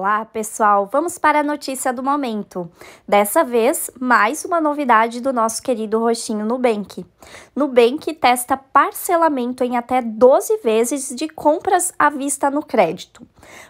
Olá, pessoal! Vamos para a notícia do momento. Dessa vez, mais uma novidade do nosso querido roxinho Nubank. Nubank testa parcelamento em até 12 vezes de compras à vista no crédito.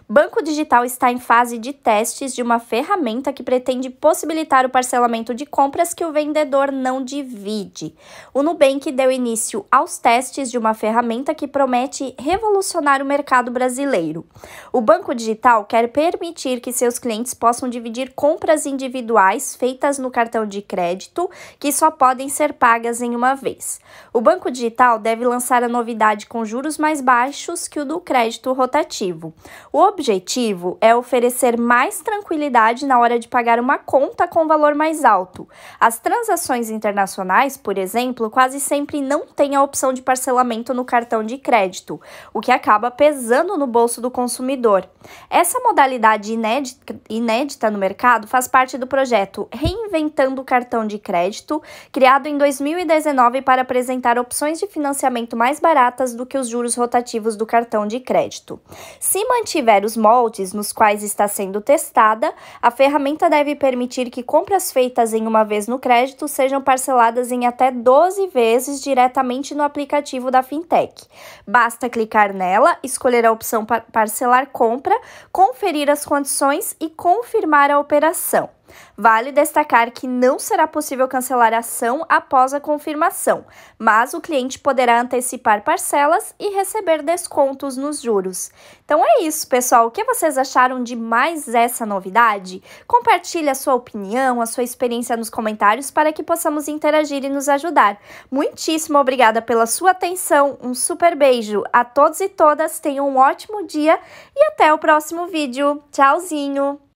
Banco Digital está em fase de testes de uma ferramenta que pretende possibilitar o parcelamento de compras que o vendedor não divide. O Nubank deu início aos testes de uma ferramenta que promete revolucionar o mercado brasileiro. O Banco Digital quer permitir que seus clientes possam dividir compras individuais feitas no cartão de crédito, que só podem ser pagas em uma vez. O Banco Digital deve lançar a novidade com juros mais baixos que o do crédito rotativo. O objetivo é oferecer mais tranquilidade na hora de pagar uma conta com valor mais alto. As transações internacionais, por exemplo, quase sempre não têm a opção de parcelamento no cartão de crédito, o que acaba pesando no bolso do consumidor. Essa modalidade inédita, inédita no mercado faz parte do projeto Reinventando o Cartão de Crédito, criado em 2019 para apresentar opções de financiamento mais baratas do que os juros rotativos do cartão de crédito. Se mantiver tiver os moldes nos quais está sendo testada, a ferramenta deve permitir que compras feitas em uma vez no crédito sejam parceladas em até 12 vezes diretamente no aplicativo da fintech. Basta clicar nela, escolher a opção Parcelar Compra, conferir as condições e confirmar a operação. Vale destacar que não será possível cancelar a ação após a confirmação, mas o cliente poderá antecipar parcelas e receber descontos nos juros. Então é isso, pessoal. O que vocês acharam de mais essa novidade? Compartilhe a sua opinião, a sua experiência nos comentários para que possamos interagir e nos ajudar. Muitíssimo obrigada pela sua atenção. Um super beijo a todos e todas. Tenham um ótimo dia e até o próximo vídeo. Tchauzinho!